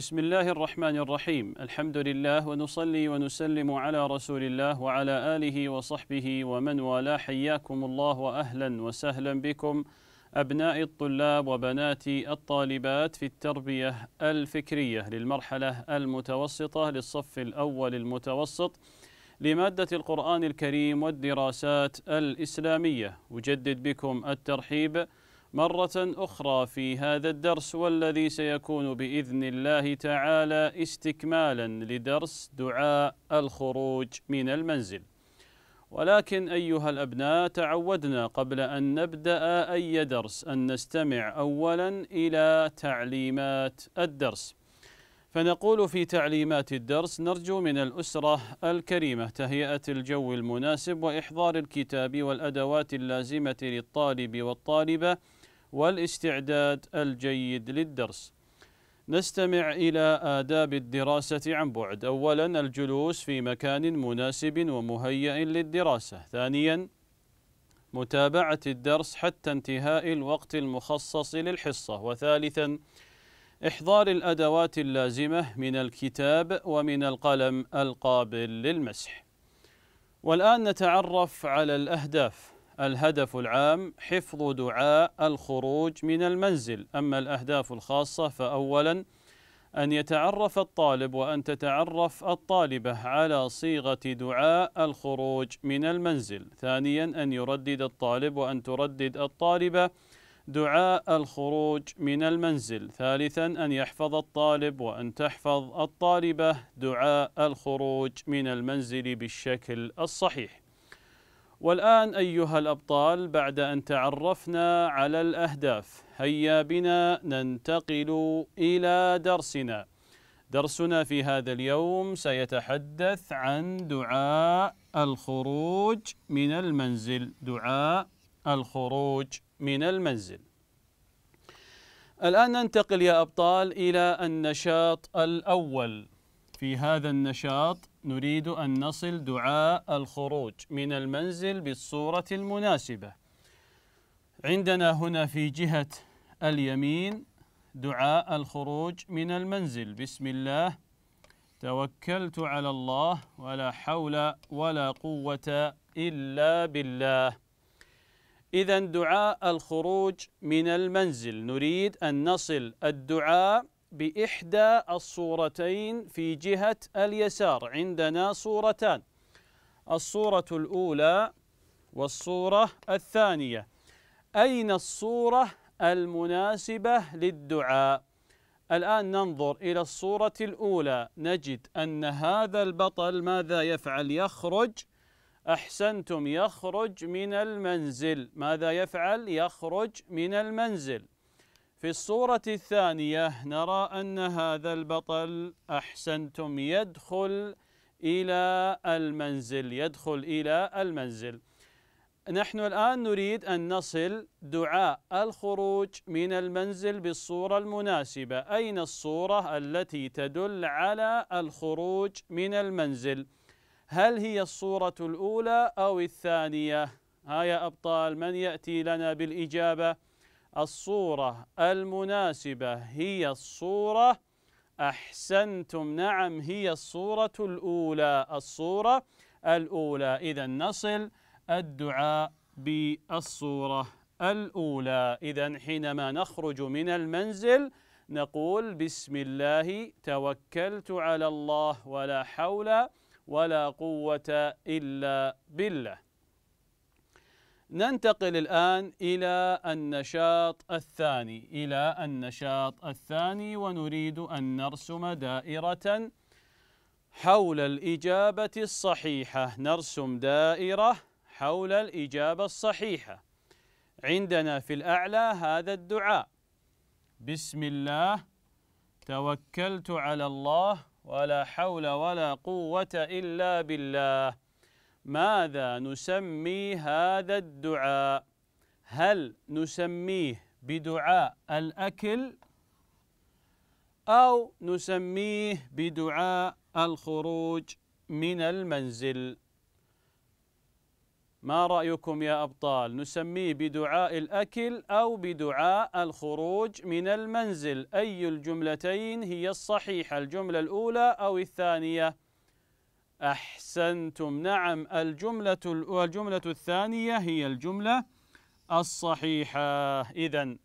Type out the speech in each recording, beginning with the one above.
بسم الله الرحمن الرحيم الحمد لله ونصلي ونسلم على رسول الله وعلى آله وصحبه ومن والاه حياكم الله وأهلا وسهلا بكم أبناء الطلاب وبنات الطالبات في التربية الفكرية للمرحلة المتوسطة للصف الأول المتوسط لمادة القرآن الكريم والدراسات الإسلامية أجدد بكم الترحيب مرة أخرى في هذا الدرس والذي سيكون بإذن الله تعالى استكمالا لدرس دعاء الخروج من المنزل. ولكن أيها الأبناء تعودنا قبل أن نبدأ أي درس أن نستمع أولا إلى تعليمات الدرس. فنقول في تعليمات الدرس نرجو من الأسرة الكريمة تهيئة الجو المناسب وإحضار الكتاب والأدوات اللازمة للطالب والطالبة والاستعداد الجيد للدرس نستمع إلى آداب الدراسة عن بعد أولا الجلوس في مكان مناسب ومهيأ للدراسة ثانيا متابعة الدرس حتى انتهاء الوقت المخصص للحصة وثالثا إحضار الأدوات اللازمة من الكتاب ومن القلم القابل للمسح والآن نتعرف على الأهداف الهدف العام حفظ دعاء الخروج من المنزل أما الأهداف الخاصة فأولا أن يتعرف الطالب وأن تتعرف الطالبة على صيغة دعاء الخروج من المنزل ثانيا أن يردد الطالب وأن تردد الطالبة دعاء الخروج من المنزل ثالثا أن يحفظ الطالب وأن تحفظ الطالبة دعاء الخروج من المنزل بالشكل الصحيح والآن أيها الأبطال بعد أن تعرفنا على الأهداف هيا بنا ننتقل إلى درسنا درسنا في هذا اليوم سيتحدث عن دعاء الخروج من المنزل دعاء الخروج من المنزل الآن ننتقل يا أبطال إلى النشاط الأول في هذا النشاط نريد أن نصل دعاء الخروج من المنزل بالصورة المناسبة عندنا هنا في جهة اليمين دعاء الخروج من المنزل بسم الله توكلت على الله ولا حول ولا قوة إلا بالله إذا دعاء الخروج من المنزل نريد أن نصل الدعاء بإحدى الصورتين في جهة اليسار عندنا صورتان الصورة الأولى والصورة الثانية أين الصورة المناسبة للدعاء الآن ننظر إلى الصورة الأولى نجد أن هذا البطل ماذا يفعل يخرج أحسنتم يخرج من المنزل ماذا يفعل يخرج من المنزل في الصورة الثانية نرى أن هذا البطل أحسنتم يدخل إلى المنزل يدخل إلى المنزل نحن الآن نريد أن نصل دعاء الخروج من المنزل بالصورة المناسبة أين الصورة التي تدل على الخروج من المنزل هل هي الصورة الأولى أو الثانية ها يا أبطال من يأتي لنا بالإجابة؟ الصورة المناسبة هي الصورة أحسنتم نعم هي الصورة الأولى الصورة الأولى إذا نصل الدعاء بالصورة الأولى إذا حينما نخرج من المنزل نقول بسم الله توكلت على الله ولا حول ولا قوة إلا بالله ننتقل الآن إلى النشاط الثاني إلى النشاط الثاني ونريد أن نرسم دائرة حول الإجابة الصحيحة نرسم دائرة حول الإجابة الصحيحة عندنا في الأعلى هذا الدعاء بسم الله توكلت على الله ولا حول ولا قوة إلا بالله ماذا نسمي هذا الدعاء هل نسميه بدعاء الأكل أو نسميه بدعاء الخروج من المنزل ما رأيكم يا أبطال نسميه بدعاء الأكل أو بدعاء الخروج من المنزل أي الجملتين هي الصحيحة الجملة الأولى أو الثانية؟ أحسنتم نعم الجملة والجملة الثانية هي الجملة الصحيحة إذا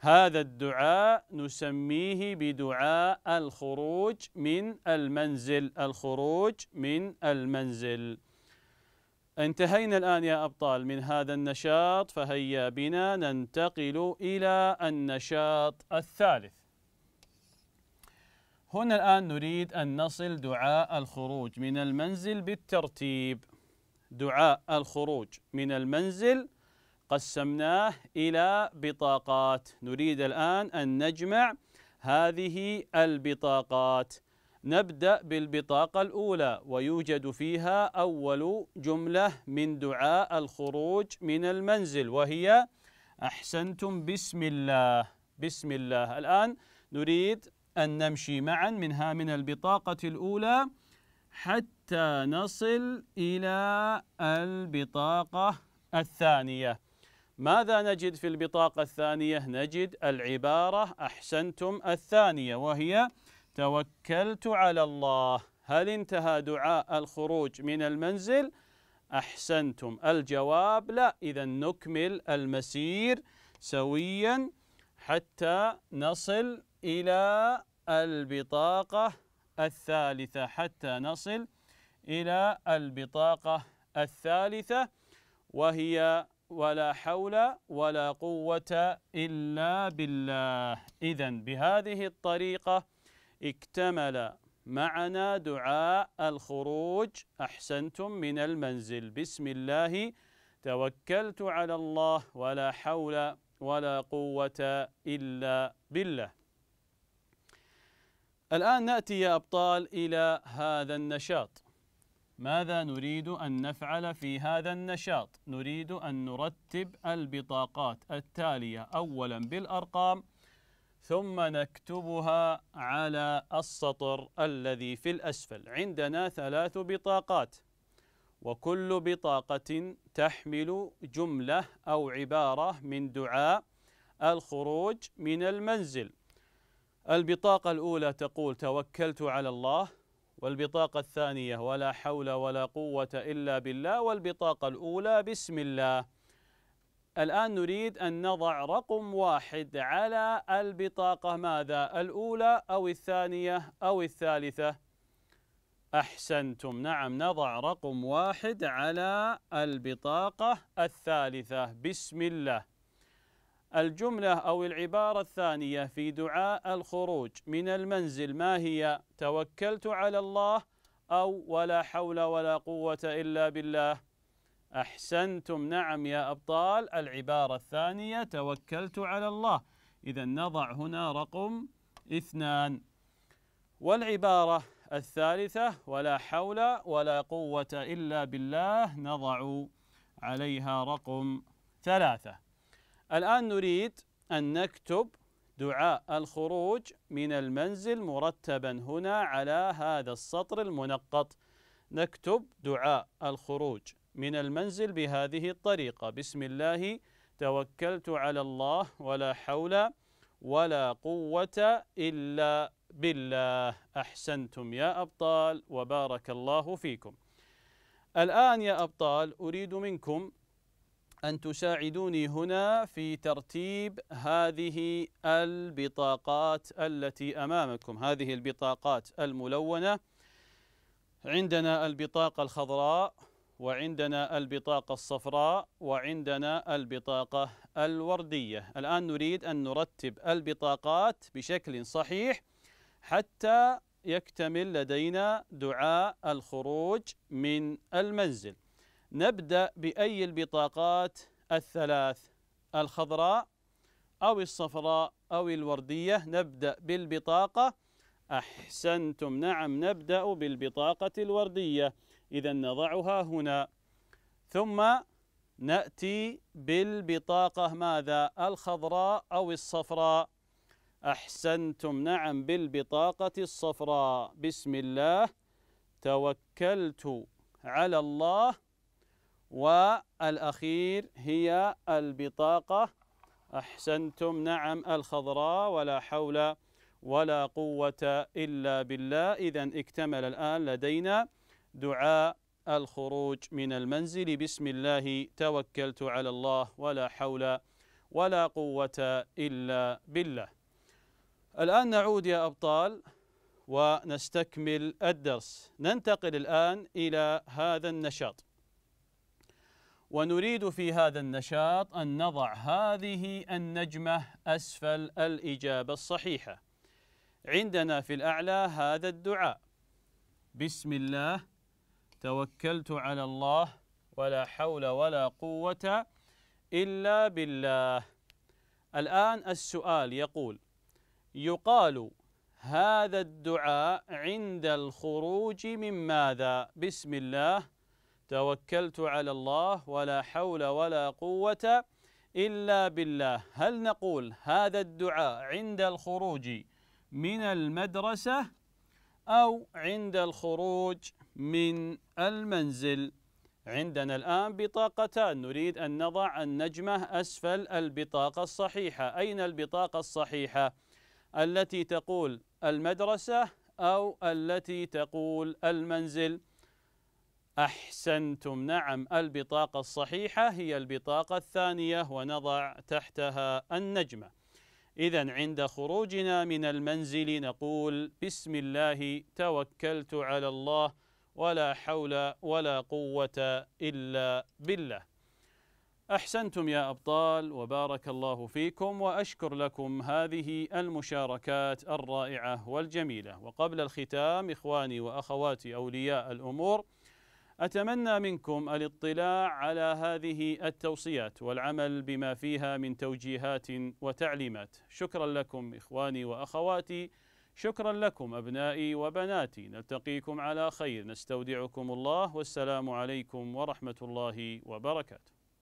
هذا الدعاء نسميه بدعاء الخروج من المنزل الخروج من المنزل انتهينا الآن يا أبطال من هذا النشاط فهيا بنا ننتقل إلى النشاط الثالث هنا الآن نريد أن نصل دعاء الخروج من المنزل بالترتيب دعاء الخروج من المنزل قسمناه إلى بطاقات نريد الآن أن نجمع هذه البطاقات نبدأ بالبطاقة الأولى ويوجد فيها أول جملة من دعاء الخروج من المنزل وهي أحسنتم بسم الله بسم الله الآن نريد أن نمشي معا منها من البطاقة الأولى حتى نصل إلى البطاقة الثانية ماذا نجد في البطاقة الثانية؟ نجد العبارة أحسنتم الثانية وهي توكلت على الله هل انتهى دعاء الخروج من المنزل؟ أحسنتم الجواب لا إذا نكمل المسير سويا حتى نصل إلى البطاقة الثالثة حتى نصل إلى البطاقة الثالثة وهي ولا حول ولا قوة إلا بالله إذا بهذه الطريقة اكتمل معنا دعاء الخروج أحسنتم من المنزل بسم الله توكلت على الله ولا حول ولا قوة إلا بالله الآن نأتي يا أبطال إلى هذا النشاط ماذا نريد أن نفعل في هذا النشاط؟ نريد أن نرتب البطاقات التالية أولا بالأرقام ثم نكتبها على السطر الذي في الأسفل عندنا ثلاث بطاقات وكل بطاقة تحمل جملة أو عبارة من دعاء الخروج من المنزل البطاقة الأولى تقول توكلت على الله والبطاقة الثانية ولا حول ولا قوة إلا بالله والبطاقة الأولى بسم الله الآن نريد أن نضع رقم واحد على البطاقة ماذا الأولى أو الثانية أو الثالثة أحسنتم نعم نضع رقم واحد على البطاقة الثالثة بسم الله الجملة أو العبارة الثانية في دعاء الخروج من المنزل ما هي توكلت على الله أو ولا حول ولا قوة إلا بالله أحسنتم نعم يا أبطال العبارة الثانية توكلت على الله إذا نضع هنا رقم اثنان والعبارة الثالثة ولا حول ولا قوة إلا بالله نضع عليها رقم ثلاثة الآن نريد أن نكتب دعاء الخروج من المنزل مرتبا هنا على هذا السطر المنقط نكتب دعاء الخروج من المنزل بهذه الطريقة بسم الله توكلت على الله ولا حول ولا قوة إلا بالله أحسنتم يا أبطال وبارك الله فيكم الآن يا أبطال أريد منكم أن تساعدوني هنا في ترتيب هذه البطاقات التي أمامكم هذه البطاقات الملونة عندنا البطاقة الخضراء وعندنا البطاقة الصفراء وعندنا البطاقة الوردية الآن نريد أن نرتب البطاقات بشكل صحيح حتى يكتمل لدينا دعاء الخروج من المنزل نبدأ بأي البطاقات الثلاث الخضراء أو الصفراء أو الوردية نبدأ بالبطاقة أحسنتم نعم نبدأ بالبطاقة الوردية إذا نضعها هنا ثم نأتي بالبطاقة ماذا الخضراء أو الصفراء أحسنتم نعم بالبطاقة الصفراء بسم الله توكلت على الله والأخير هي البطاقة أحسنتم نعم الخضراء ولا حول ولا قوة إلا بالله إذا اكتمل الآن لدينا دعاء الخروج من المنزل بسم الله توكلت على الله ولا حول ولا قوة إلا بالله الآن نعود يا أبطال ونستكمل الدرس ننتقل الآن إلى هذا النشاط ونريد في هذا النشاط أن نضع هذه النجمة أسفل الإجابة الصحيحة عندنا في الأعلى هذا الدعاء بسم الله توكلت على الله ولا حول ولا قوة إلا بالله الآن السؤال يقول يقال هذا الدعاء عند الخروج من ماذا بسم الله توكلت على الله ولا حول ولا قوة إلا بالله هل نقول هذا الدعاء عند الخروج من المدرسة أو عند الخروج من المنزل عندنا الآن بطاقتان نريد أن نضع النجمة أسفل البطاقة الصحيحة أين البطاقة الصحيحة التي تقول المدرسة أو التي تقول المنزل أحسنتم نعم البطاقة الصحيحة هي البطاقة الثانية ونضع تحتها النجمة إذا عند خروجنا من المنزل نقول بسم الله توكلت على الله ولا حول ولا قوة إلا بالله أحسنتم يا أبطال وبارك الله فيكم وأشكر لكم هذه المشاركات الرائعة والجميلة وقبل الختام إخواني وأخواتي أولياء الأمور أتمنى منكم الاطلاع على هذه التوصيات والعمل بما فيها من توجيهات وتعليمات شكرا لكم إخواني وأخواتي شكرا لكم أبنائي وبناتي نلتقيكم على خير نستودعكم الله والسلام عليكم ورحمة الله وبركاته